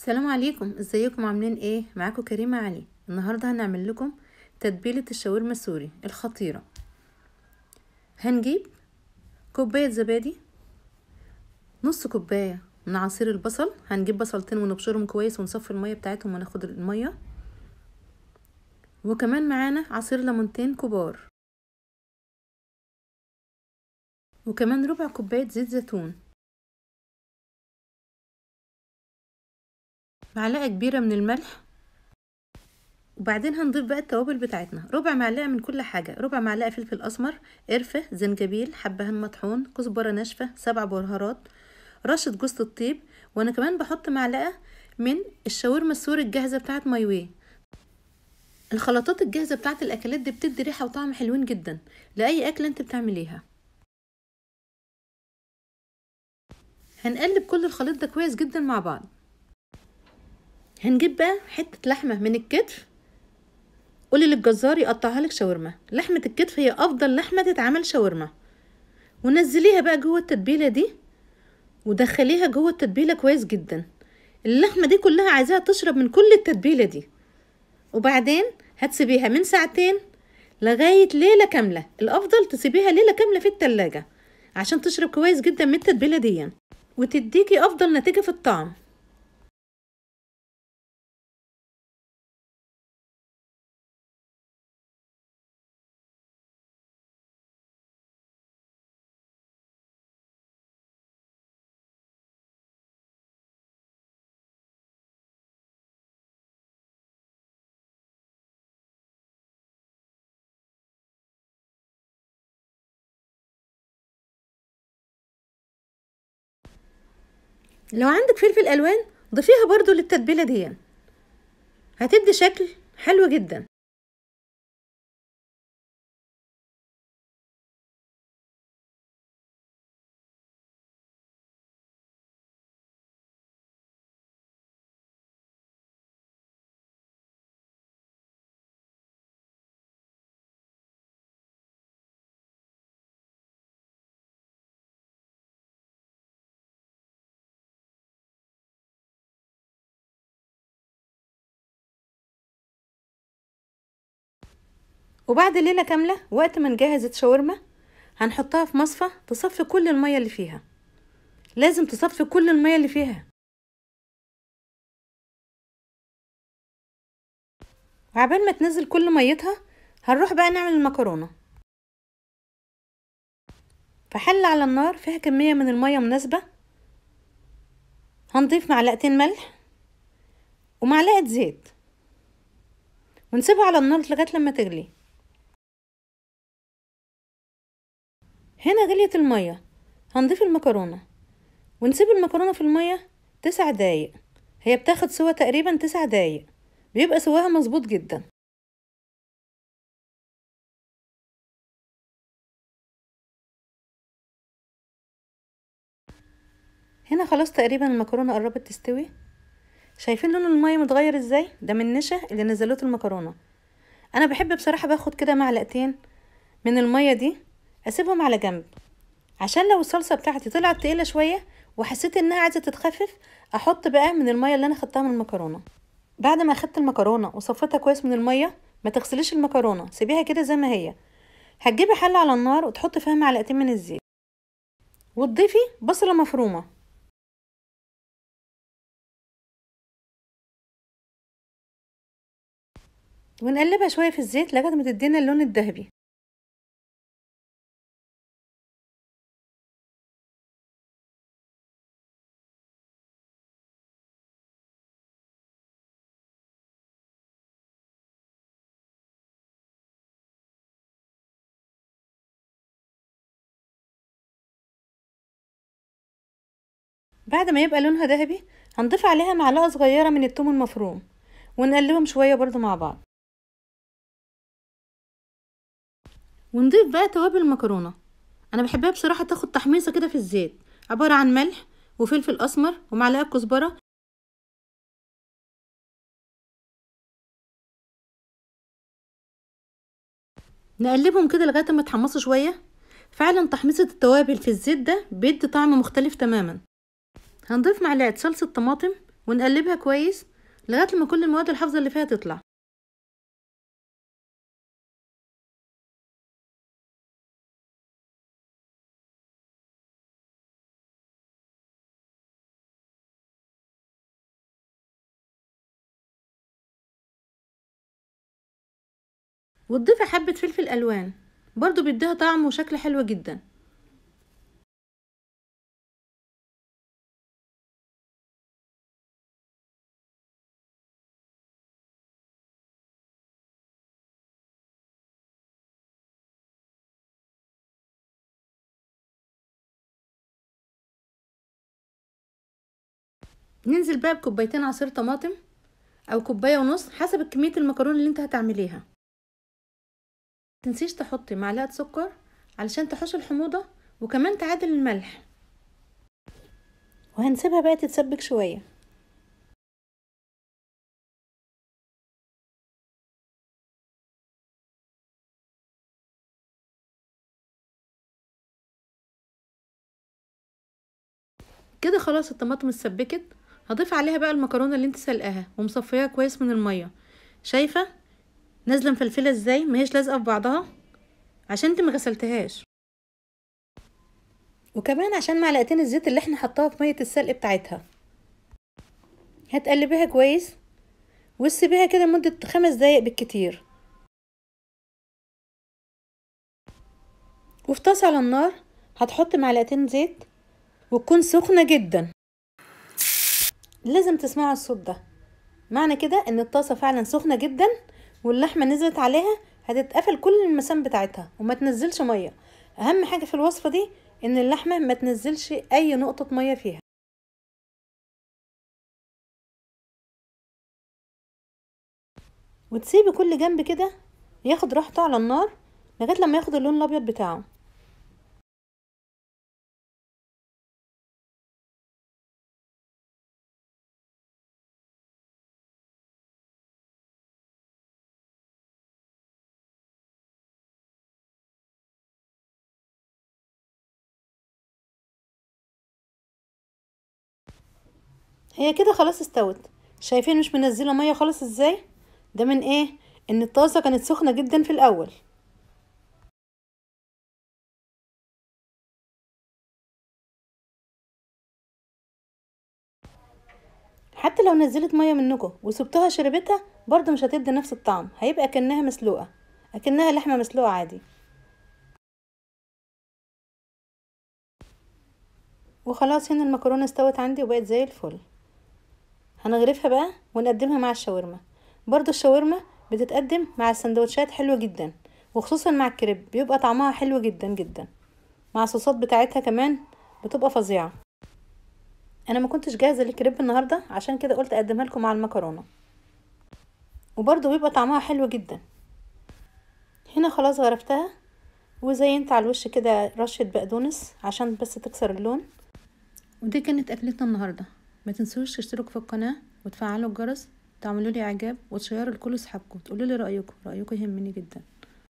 السلام عليكم ازيكم عاملين ايه معاكم كريمه علي النهارده هنعمل لكم تتبيله الشاورما السوري الخطيره هنجيب كوبايه زبادي نص كوبايه من عصير البصل هنجيب بصلتين ونبشرهم كويس ونصفي الميه بتاعتهم وناخد الميه وكمان معانا عصير ليمونتين كبار وكمان ربع كوبايه زيت زيتون معلقة كبيرة من الملح وبعدين هنضيف بقى التوابل بتاعتنا ربع معلقة من كل حاجة ربع معلقة فلفل أسمر قرفة زنجبيل حبهان مطحون كزبرة ناشفة سبع بهارات رشة جوز الطيب وأنا كمان بحط معلقة من الشاورما السوري الجاهزة بتاعت مايوي الخلطات الجاهزة بتاعت الأكلات دي بتدي ريحة وطعم حلوين جدا لأي أكلة أنت بتعمليها هنقلب كل الخليط ده كويس جدا مع بعض هنجيب بقى حتة لحمة من الكتف قولي للجزار يقطعها لك شاورما لحمة الكتف هي أفضل لحمة تتعمل شاورما ونزليها بقى جوه التتبيلة دي ودخليها جوه التتبيلة كويس جدا اللحمة دي كلها عايزاها تشرب من كل التتبيلة دي وبعدين هتسيبيها من ساعتين لغاية ليلة كاملة الأفضل تسيبيها ليلة كاملة في التلاجة عشان تشرب كويس جدا من التتبيلة دي يعني. وتديكي أفضل نتيجة في الطعم لو عندك فلفل الوان ضيفيها برضو للتتبيله دي هتدي شكل حلو جدا وبعد ليلة كاملة وقت ما نجهز الشاورما هنحطها في مصفى تصفي كل المية اللي فيها لازم تصفي كل المية اللي فيها وعبال ما تنزل كل ميتها هنروح بقى نعمل المكرونة فحل على النار فيها كمية من المية مناسبة هنضيف معلقتين ملح ومعلقة زيت ونسيبها على النار لغاية لما تغلي هنا غليت المية هنضيف المكرونة ونسيب المكرونة في المية تسع دقايق هي بتاخد سوا تقريبا تسع دقايق بيبقى سواها مظبوط جدا هنا خلاص تقريبا المكرونة قربت تستوي شايفين لون المية متغير ازاي ده من نشا اللي نزلته المكرونة انا بحب بصراحة باخد كده معلقتين من المية دي اسيبهم على جنب عشان لو الصلصه بتاعتي طلعت تقيله شويه وحسيت انها عايزه تتخفف احط بقى من الميه اللي انا خدتها من المكرونه بعد ما اخدت المكرونه وصفيتها كويس من الميه ما تغسليش المكرونه سيبيها كده زي ما هي هتجيبي حله على النار وتحطي فيها معلقتين من الزيت وتضيفي بصله مفرومه ونقلبها شويه في الزيت لغايه ما تدينا اللون الذهبي بعد ما يبقى لونها ذهبي هنضيف عليها معلقة صغيرة من التوم المفروم ونقلبهم شوية برضو مع بعض ونضيف بقى توابل المكرونة انا بحبها بصراحة تاخد تحميصة كده في الزيت عبارة عن ملح وفلفل اسمر ومعلقة كزبرة نقلبهم كده لغاية ما يتحمصوا شوية فعلا تحميصة التوابل في الزيت ده بيدي طعم مختلف تماما هنضيف معلقه صلصه طماطم ونقلبها كويس لغايه لما كل المواد الحافظه اللي فيها تطلع وتضيفي حبة فلفل ألوان برضو بيديها طعم وشكل حلو جدا ننزل بقى بكوبايتين عصير طماطم او كوبايه ونص حسب كميه المكرونه اللي انت هتعمليها تنسيش تحطي معلقه سكر علشان تحوش الحموضه وكمان تعادل الملح وهنسيبها بقى تتسبك شويه كده خلاص الطماطم اتسبكت هضيف عليها بقى المكرونه اللي انت سلقاها ومصفياها كويس من الميه شايفه نازله مفلفله ازاي هيش لازقه في بعضها عشان انت ما غسلتهاش وكمان عشان معلقتين الزيت اللي احنا حطاها في ميه السلق بتاعتها هتقلبيها كويس وسيبيها كده مده خمس دقايق بالكتير وفي طاسه على النار هتحط معلقتين زيت وتكون سخنه جدا لازم تسمعوا الصوت ده معنى كده ان الطاسة فعلا سخنة جدا واللحمة نزلت عليها هتتقفل كل المسام بتاعتها وما تنزلش مية اهم حاجة في الوصفة دي ان اللحمة ما تنزلش اي نقطة مية فيها وتسيبي كل جنب كده ياخد راحته على النار لغايه لما ياخد اللون الابيض بتاعه هي كده خلاص استوت شايفين مش منزله ميه خالص ازاي ده من ايه ان الطاسه كانت سخنه جدا في الاول حتى لو نزلت ميه منكم وسبتها شربتها برضو مش هتدي نفس الطعم هيبقى كأنها مسلوقه اكنها لحمه مسلوقه عادي وخلاص هنا المكرونه استوت عندي وبقت زي الفل هنغرفها بقى ونقدمها مع الشاورما برضو الشاورما بتتقدم مع السندوتشات حلوة جدا وخصوصا مع الكريب بيبقى طعمها حلو جدا جدا مع الصوصات بتاعتها كمان بتبقى فظيعة انا ما كنتش جاهزة للكريب النهاردة عشان كده قلت اقدمها لكم مع المكرونة وبرضو بيبقى طعمها حلو جدا هنا خلاص غرفتها وزينت على الوش كده رشة بقدونس عشان بس تكسر اللون ودي كانت اكلتنا النهارده ما تنسوش تشتركوا في القناه وتفعلوا الجرس تعملوا لي اعجاب وتشيروا لكل اصحابكم تقولوا لي رايكم رايكم يهمني جدا